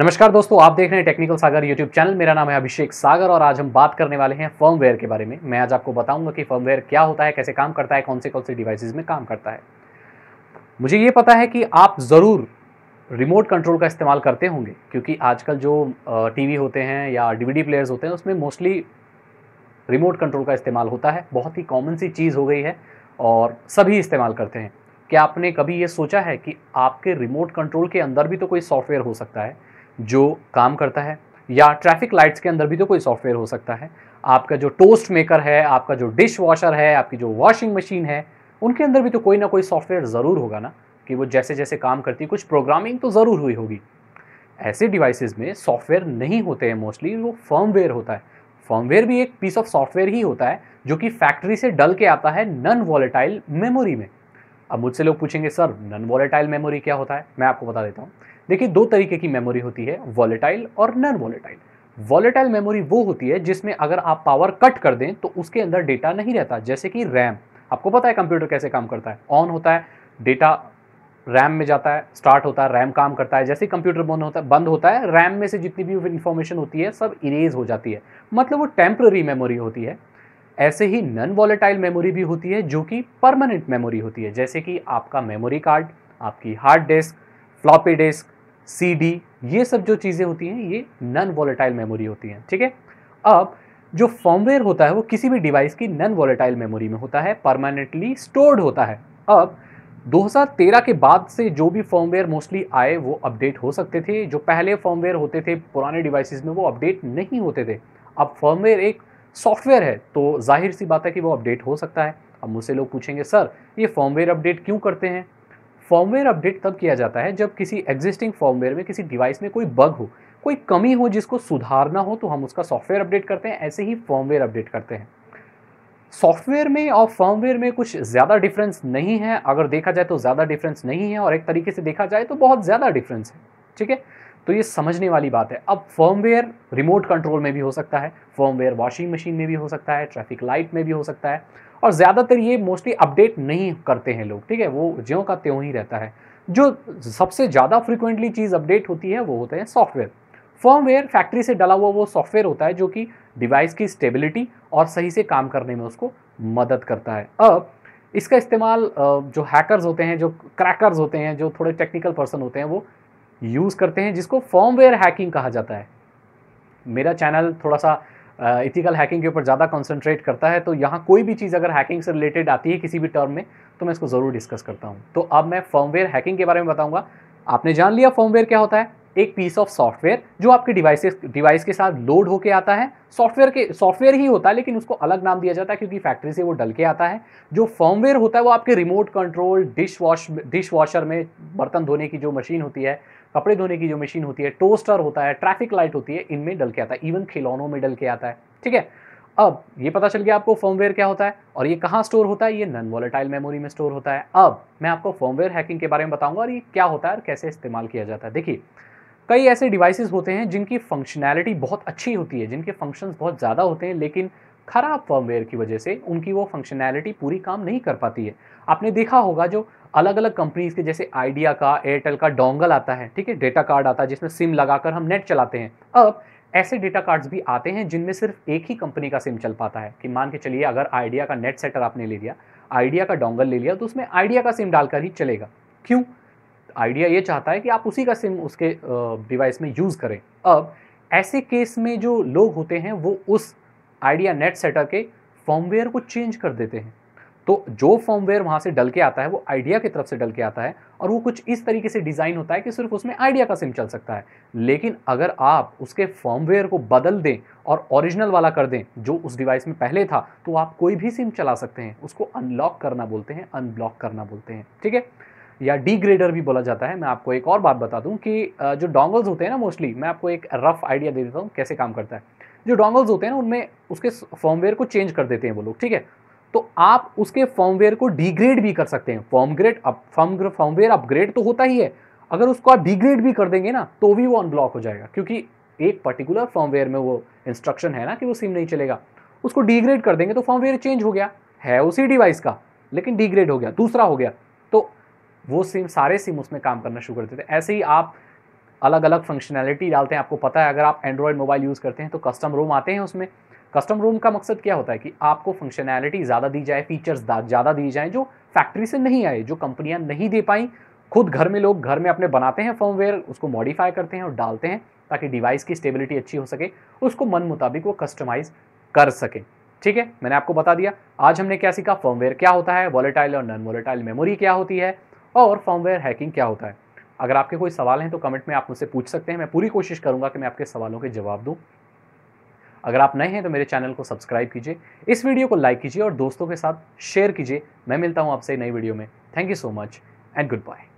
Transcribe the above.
नमस्कार दोस्तों आप देख रहे हैं टेक्निकल सागर यूट्यूब चैनल मेरा नाम है अभिषेक सागर और आज हम बात करने वाले हैं फर्मवेयर के बारे में मैं आज आपको बताऊंगा कि फर्मवेयर क्या होता है कैसे काम करता है कौन से कौन से डिवाइसेस में काम करता है मुझे ये पता है कि आप ज़रूर रिमोट कंट्रोल का इस्तेमाल करते होंगे क्योंकि आजकल जो टी होते हैं या डी प्लेयर्स होते हैं उसमें मोस्टली रिमोट कंट्रोल का इस्तेमाल होता है बहुत ही कॉमन सी चीज़ हो गई है और सभी इस्तेमाल करते हैं क्या आपने कभी ये सोचा है कि आपके रिमोट कंट्रोल के अंदर भी तो कोई सॉफ्टवेयर हो सकता है जो काम करता है या ट्रैफिक लाइट्स के अंदर भी तो कोई सॉफ्टवेयर हो सकता है आपका जो टोस्ट मेकर है आपका जो डिश वॉशर है आपकी जो वॉशिंग मशीन है उनके अंदर भी तो कोई ना कोई सॉफ्टवेयर ज़रूर होगा ना कि वो जैसे जैसे काम करती है कुछ प्रोग्रामिंग तो ज़रूर हुई होगी ऐसे डिवाइसेस में सॉफ्टवेयर नहीं होते हैं मोस्टली वो फर्मवेयर होता है फर्मवेयर भी एक पीस ऑफ सॉफ्टवेयर ही होता है जो कि फैक्ट्री से डल के आता है नन वॉलेटाइल मेमोरी में अब मुझसे लोग पूछेंगे सर नन वॉलेटाइल मेमोरी क्या होता है मैं आपको बता देता हूँ देखिए दो तरीके की मेमोरी होती है वॉलेटाइल और नॉन वॉलेटाइल वॉलेटाइल मेमोरी वो होती है जिसमें अगर आप पावर कट कर दें तो उसके अंदर डेटा नहीं रहता जैसे कि रैम आपको पता है कंप्यूटर कैसे काम करता है ऑन होता है डेटा रैम में जाता है स्टार्ट होता है रैम काम करता है जैसे कंप्यूटर बंद होता है बंद होता है रैम में से जितनी भी इन्फॉर्मेशन होती है सब इरेज हो जाती है मतलब वो टेम्प्ररी मेमोरी होती है ऐसे ही नॉन वॉलेटाइल मेमोरी भी होती है जो कि परमानेंट मेमोरी होती है जैसे कि आपका मेमोरी कार्ड आपकी hard disk floppy disk C D ये सब जो चीज़ें होती हैं ये नन वॉलेटाइल मेमोरी होती हैं ठीक है अब जो फॉर्मवेयर होता है वो किसी भी डिवाइस की नन वॉलेटाइल मेमोरी में होता है परमानेंटली स्टोर्ड होता है अब 2013 के बाद से जो भी फॉर्मवेयर मोस्टली आए वो अपडेट हो सकते थे जो पहले फॉर्मवेयर होते थे पुराने डिवाइसेस में वो अपडेट नहीं होते थे अब फॉर्मवेयर एक सॉफ्टवेयर है तो जाहिर सी बात है कि वो अपडेट हो सकता है अब मुझसे लोग पूछेंगे सर ये फॉर्मवेयर अपडेट क्यों करते हैं फॉर्मवेयर अपडेट तब किया जाता है जब किसी एग्जिस्टिंग फॉर्मवेयर में किसी डिवाइस में कोई बग हो कोई कमी हो जिसको सुधारना हो तो हम उसका सॉफ्टवेयर अपडेट करते हैं ऐसे ही फॉर्मवेयर अपडेट करते हैं सॉफ्टवेयर में और फॉर्मवेयर में कुछ ज़्यादा डिफरेंस नहीं है अगर देखा जाए तो ज़्यादा डिफरेंस नहीं है और एक तरीके से देखा जाए तो बहुत ज़्यादा डिफरेंस है ठीक है तो ये समझने वाली बात है अब फर्मवेयर रिमोट कंट्रोल में भी हो सकता है फर्मवेयर वॉशिंग मशीन में भी हो सकता है ट्रैफिक लाइट में भी हो सकता है और ज़्यादातर ये मोस्टली अपडेट नहीं करते हैं लोग ठीक है वो ज्यों का त्यों ही रहता है जो सबसे ज़्यादा फ्रिक्वेंटली चीज़ अपडेट होती है वो होते हैं सॉफ्टवेयर फर्मवेयर फैक्ट्री से डला हुआ वो सॉफ्टवेयर होता है जो कि डिवाइस की स्टेबिलिटी और सही से काम करने में उसको मदद करता है अब इसका इस्तेमाल जो हैकर्स होते हैं जो क्रैकर्स होते हैं जो थोड़े टेक्निकल पर्सन होते हैं वो यूज़ करते हैं जिसको फॉर्मवेयर हैकिंग कहा जाता है मेरा चैनल थोड़ा सा इथिकल हैकिंग के ऊपर ज़्यादा कंसंट्रेट करता है तो यहाँ कोई भी चीज़ अगर हैकिंग से रिलेटेड आती है किसी भी टर्म में तो मैं इसको ज़रूर डिस्कस करता हूँ तो अब मैं फॉर्मवेयर हैकिंग के बारे में बताऊँगा आपने जान लिया फॉर्मवेयर क्या होता है एक पीस ऑफ सॉफ्टवेयर जो आपके डिवाइस डिवाइस के साथ लोड होके आता है सॉफ्टवेयर के सॉफ्टवेयर ही होता है लेकिन उसको अलग नाम दिया जाता है क्योंकि फैक्ट्री से वो डल के आता है जो फर्मवेयर होता है वो आपके remote control dish wash dish washer में बर्तन धोने की जो मशीन होती है कपड़े धोने की जो मशीन होती है टोस्टर होता है ट्रैफिक लाइट होती है इनमें डल के आता है इवन खिलौनों में डल के आता है ठीक है अब ये पता चल गया आपको फर्मवेयर क्या होता है और ये कहाँ स्टोर होता है ये नन वॉलेटाइल मेमोरी में स्टोर होता है अब मैं आपको फर्मवेयर हैकिंग के बारे में बताऊंगा और ये क्या होता है और कैसे इस्तेमाल किया जाता है देखिए कई ऐसे डिवाइसेस होते हैं जिनकी फंक्शनैलिटी बहुत अच्छी होती है जिनके फंक्शंस बहुत ज़्यादा होते हैं लेकिन खराब फर्मवेयर की वजह से उनकी वो फंक्शनैलिटी पूरी काम नहीं कर पाती है आपने देखा होगा जो अलग अलग कंपनीज़ के जैसे आइडिया का एयरटेल का डोंगल आता है ठीक है डेटा कार्ड आता है जिसमें सिम लगाकर हम नेट चलाते हैं अब ऐसे डेटा कार्ड्स भी आते हैं जिनमें सिर्फ एक ही कंपनी का सिम चल पाता है कि मान के चलिए अगर आइडिया का नेट सेटर आपने ले लिया आइडिया का डोंगल ले लिया तो उसमें आइडिया का सिम डालकर ही चलेगा क्यों आइडिया ये चाहता है कि आप उसी का सिम उसके डिवाइस में यूज़ करें अब ऐसे केस में जो लोग होते हैं वो उस आइडिया नेट सेटर के फॉर्मवेयर को चेंज कर देते हैं तो जो फॉर्मवेयर वहाँ से डल के आता है वो आइडिया की तरफ से डल के आता है और वो कुछ इस तरीके से डिज़ाइन होता है कि सिर्फ उसमें आइडिया का सिम चल सकता है लेकिन अगर आप उसके फॉर्मवेयर को बदल दें और ओरिजिनल वाला कर दें जो उस डिवाइस में पहले था तो आप कोई भी सिम चला सकते हैं उसको अनलॉक करना बोलते हैं अनब्लॉक करना बोलते हैं ठीक है या डिग्रेडर भी बोला जाता है मैं आपको एक और बात बता दूं कि जो डोंगल्स होते हैं ना मोस्टली मैं आपको एक रफ आइडिया दे देता हूँ कैसे काम करता है जो डोंगल्स होते हैं ना उनमें उसके फॉर्मवेयर को चेंज कर देते हैं वो लोग ठीक है तो आप उसके फॉर्मवेयर को डिग्रेड भी कर सकते हैं form grade up form firmware upgrade तो होता ही है अगर उसको आप डिग्रेड भी कर देंगे ना तो भी वो अनब्लॉक हो जाएगा क्योंकि एक पर्टिकुलर फॉर्मवेयर में वो इंस्ट्रक्शन है ना कि वो सिम नहीं चलेगा उसको डिग्रेड कर देंगे तो फॉर्मवेयर चेंज हो गया है उसी डिवाइस का लेकिन डिग्रेड हो गया दूसरा हो गया वो सिम सारे सिम उसमें काम करना शुरू कर देते हैं ऐसे ही आप अलग अलग फंक्शनैलिटी डालते हैं आपको पता है अगर आप एंड्रॉयड मोबाइल यूज़ करते हैं तो कस्टम रूम आते हैं उसमें कस्टम रूम का मकसद क्या होता है कि आपको फंक्शनैलिटी ज़्यादा दी जाए फीचर्स ज़्यादा दी जाएँ जो फैक्ट्री से नहीं आए जो कंपनियाँ नहीं दे पाई खुद घर में लोग घर में अपने बनाते हैं फर्मवेयर उसको मॉडिफाई करते हैं और डालते हैं ताकि डिवाइस की स्टेबिलिटी अच्छी हो सके उसको मन मुताबिक वो कस्टमाइज़ कर सकें ठीक है मैंने आपको बता दिया आज हमने क्या सीखा फर्मवेयर क्या होता है वॉलेटाइल और नॉन वॉलेटाइल मेमोरी क्या होती है और फॉर्मवेयर हैकिंग क्या होता है अगर आपके कोई सवाल हैं तो कमेंट में आप मुझसे पूछ सकते हैं मैं पूरी कोशिश करूंगा कि मैं आपके सवालों के जवाब दूं अगर आप नए हैं तो मेरे चैनल को सब्सक्राइब कीजिए इस वीडियो को लाइक कीजिए और दोस्तों के साथ शेयर कीजिए मैं मिलता हूँ आपसे नई वीडियो में thank you so much and good bye